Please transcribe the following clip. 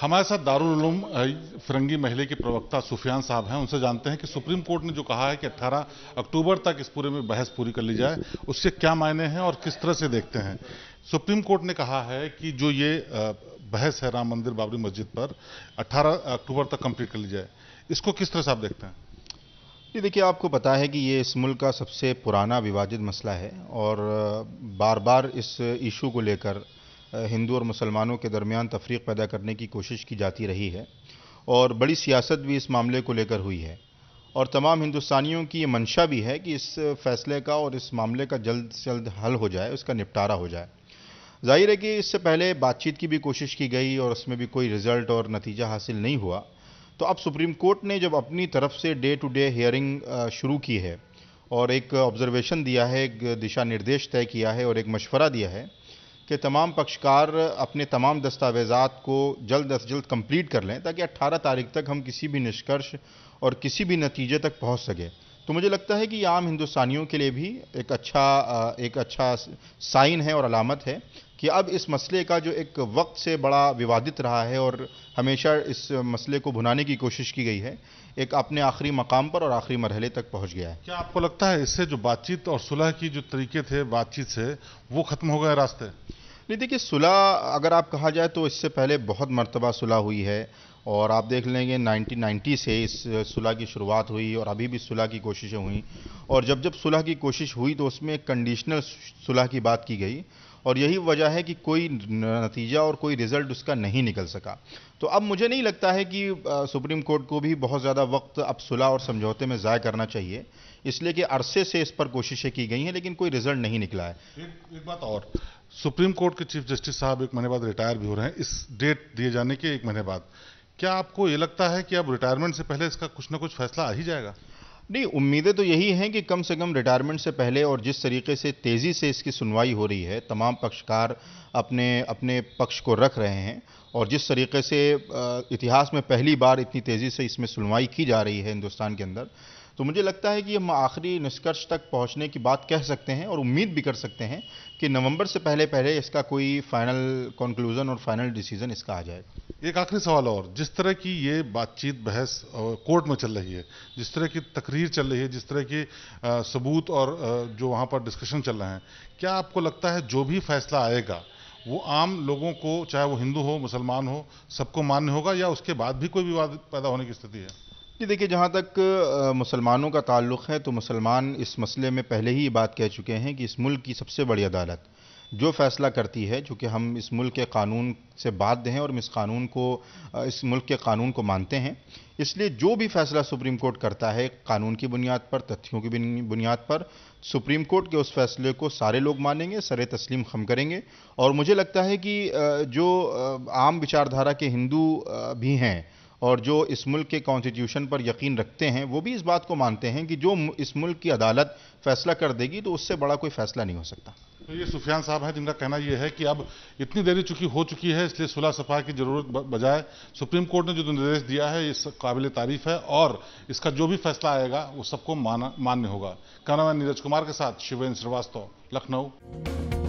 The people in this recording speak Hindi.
हमारे साथ दारुलूम फिरंगी महले के प्रवक्ता सुफियान साहब हैं उनसे जानते हैं कि सुप्रीम कोर्ट ने जो कहा है कि 18 अक्टूबर तक इस पूरे में बहस पूरी कर ली जाए उससे क्या मायने हैं और किस तरह से देखते हैं सुप्रीम कोर्ट ने कहा है कि जो ये बहस है राम मंदिर बाबरी मस्जिद पर 18 अक्टूबर तक कंप्लीट कर ली जाए इसको किस तरह से आप देखते हैं ये देखिए आपको पता है कि ये इस मुल्क का सबसे पुराना विवादित मसला है और बार बार इस इशू को लेकर हिंदू और मुसलमानों के दरमियान तफरीक पैदा करने की कोशिश की जाती रही है और बड़ी सियासत भी इस मामले को लेकर हुई है और तमाम हिंदुस्तानियों की ये मंशा भी है कि इस फैसले का और इस मामले का जल्द से जल्द हल हो जाए उसका निपटारा हो जाए जाहिर है कि इससे पहले बातचीत की भी कोशिश की गई और उसमें भी कोई रिजल्ट और नतीजा हासिल नहीं हुआ तो अब सुप्रीम कोर्ट ने जब अपनी तरफ से डे टू डे हियरिंग शुरू की है और एक ऑब्जर्वेशन दिया है एक दिशा निर्देश तय किया है और एक मशवरा दिया है कि तमाम पक्षकार अपने तमाम दस्तावेजात को जल्द अज जल्द कम्प्लीट कर लें ताकि 18 तारीख तक हम किसी भी निष्कर्ष और किसी भी नतीजे तक पहुंच सकें तो मुझे लगता है कि ये आम हिंदुस्तानियों के लिए भी एक अच्छा एक अच्छा साइन है और अलामत है कि अब इस मसले का जो एक वक्त से बड़ा विवादित रहा है और हमेशा इस मसले को भुनाने की कोशिश की गई है एक अपने आखिरी मकाम पर और आखिरी मरहले तक पहुंच गया है क्या आपको लगता है इससे जो बातचीत और सुलह की जो तरीके थे बातचीत से वो ख़त्म हो गए रास्ते नहीं देखिए सुलह अगर आप कहा जाए तो इससे पहले बहुत मरतबा सुलह हुई है और आप देख लेंगे 1990 से इस सुलह की शुरुआत हुई और अभी भी सुलह की कोशिशें हुई और जब जब सुलह की कोशिश हुई तो उसमें कंडीशनल सुलह की बात की गई और यही वजह है कि कोई नतीजा और कोई रिज़ल्ट उसका नहीं निकल सका तो अब मुझे नहीं लगता है कि सुप्रीम कोर्ट को भी बहुत ज़्यादा वक्त अब सुलह और समझौते में ज़ाय करना चाहिए इसलिए कि अरसे से इस पर कोशिशें की गई हैं लेकिन कोई रिज़ल्ट नहीं निकला है एक, एक बात और सुप्रीम कोर्ट के चीफ जस्टिस साहब एक महीने बाद रिटायर भी हो रहे हैं इस डेट दिए जाने के एक महीने बाद क्या आपको ये लगता है कि अब रिटायरमेंट से पहले इसका कुछ ना कुछ फैसला आ ही जाएगा नहीं उम्मीदें तो यही हैं कि कम से कम रिटायरमेंट से पहले और जिस तरीके से तेज़ी से इसकी सुनवाई हो रही है तमाम पक्षकार अपने अपने पक्ष को रख रहे हैं और जिस तरीके से इतिहास में पहली बार इतनी तेज़ी से इसमें सुनवाई की जा रही है हिंदुस्तान के अंदर तो मुझे लगता है कि हम आखिरी निष्कर्ष तक पहुंचने की बात कह सकते हैं और उम्मीद भी कर सकते हैं कि नवंबर से पहले पहले इसका कोई फाइनल कंक्लूजन और फाइनल डिसीजन इसका आ जाएगा एक आखिरी सवाल और जिस तरह की ये बातचीत बहस कोर्ट में चल रही है जिस तरह की तकरीर चल रही है जिस तरह की सबूत और जो वहाँ पर डिस्कशन चल रहे हैं क्या आपको लगता है जो भी फैसला आएगा वो आम लोगों को चाहे वो हिंदू हो मुसलमान हो सबको मान्य होगा या उसके बाद भी कोई विवाद पैदा होने की स्थिति है जी देखिए जहाँ तक मुसलमानों का ताल्लुक है तो मुसलमान इस मसले में पहले ही ये बात कह चुके हैं कि इस मुल्क की सबसे बड़ी अदालत जो फैसला करती है चूँकि हम इस मुल्क के कानून से बात दें और हम इस कानून को इस मुल्क के कानून को मानते हैं इसलिए जो भी फैसला सुप्रीम कोर्ट करता है कानून की बुनियाद पर तथ्यों की बुनियाद पर सुप्रीम कोर्ट के उस फैसले को सारे लोग मानेंगे सरे तस्लीम खम करेंगे और मुझे लगता है कि जो आम विचारधारा के हिंदू भी हैं और जो इस मुल्क के कॉन्स्टिट्यूशन पर यकीन रखते हैं वो भी इस बात को मानते हैं कि जो इस मुल्क की अदालत फैसला कर देगी तो उससे बड़ा कोई फैसला नहीं हो सकता तो ये सुफियान साहब हैं जिनका कहना ये है कि अब इतनी देरी चुकी हो चुकी है इसलिए सुलह सफा की जरूरत बजाय सुप्रीम कोर्ट ने जो निर्देश दिया है इस काबिल तारीफ है और इसका जो भी फैसला आएगा वो सबको मान्य होगा कैमरामैन नीरज कुमार के साथ शिवेंद्र श्रीवास्तव लखनऊ